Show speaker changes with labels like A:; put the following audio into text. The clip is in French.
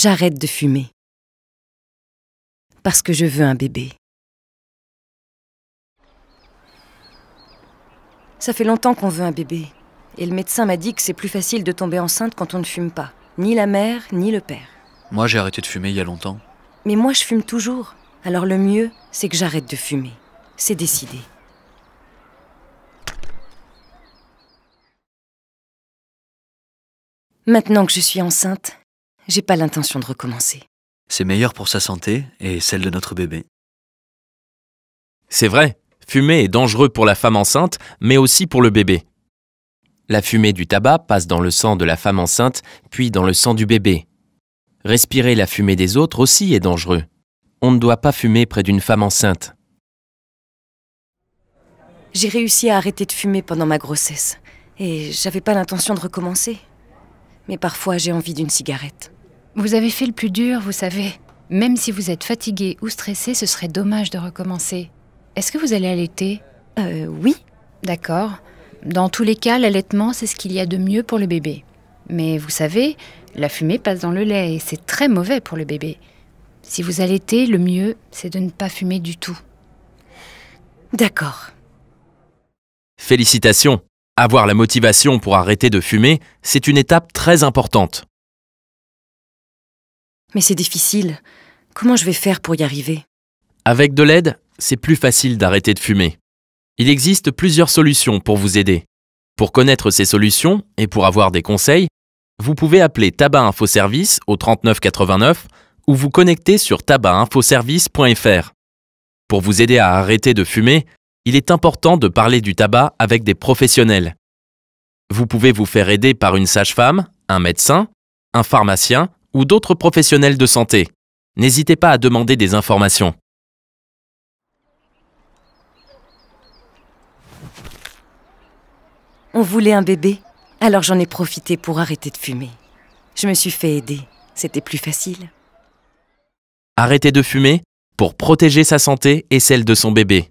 A: J'arrête de fumer. Parce que je veux un bébé. Ça fait longtemps qu'on veut un bébé. Et le médecin m'a dit que c'est plus facile de tomber enceinte quand on ne fume pas. Ni la mère, ni le père.
B: Moi, j'ai arrêté de fumer il y a longtemps.
A: Mais moi, je fume toujours. Alors le mieux, c'est que j'arrête de fumer. C'est décidé. Maintenant que je suis enceinte, j'ai pas l'intention de recommencer.
B: C'est meilleur pour sa santé et celle de notre bébé. C'est vrai, fumer est dangereux pour la femme enceinte, mais aussi pour le bébé. La fumée du tabac passe dans le sang de la femme enceinte, puis dans le sang du bébé. Respirer la fumée des autres aussi est dangereux. On ne doit pas fumer près d'une femme enceinte.
A: J'ai réussi à arrêter de fumer pendant ma grossesse, et j'avais pas l'intention de recommencer. Mais parfois j'ai envie d'une
C: cigarette. Vous avez fait le plus dur, vous savez. Même si vous êtes fatigué ou stressé, ce serait dommage de recommencer. Est-ce que vous allez allaiter Euh, oui. D'accord. Dans tous les cas, l'allaitement, c'est ce qu'il y a de mieux pour le bébé. Mais vous savez, la fumée passe dans le lait et c'est très mauvais pour le bébé. Si vous allaitez, le mieux, c'est de ne pas fumer du tout. D'accord.
B: Félicitations. Avoir la motivation pour arrêter de fumer, c'est une étape très importante.
A: Mais c'est difficile. Comment je vais faire pour y arriver
B: Avec de l'aide, c'est plus facile d'arrêter de fumer. Il existe plusieurs solutions pour vous aider. Pour connaître ces solutions et pour avoir des conseils, vous pouvez appeler Tabac Info Service au 3989 ou vous connecter sur tabacinfoservice.fr. Pour vous aider à arrêter de fumer, il est important de parler du tabac avec des professionnels. Vous pouvez vous faire aider par une sage-femme, un médecin, un pharmacien ou d'autres professionnels de santé. N'hésitez pas à demander des informations.
A: On voulait un bébé, alors j'en ai profité pour arrêter de fumer. Je me suis fait aider, c'était plus facile.
B: Arrêter de fumer pour
A: protéger sa santé et celle de son bébé.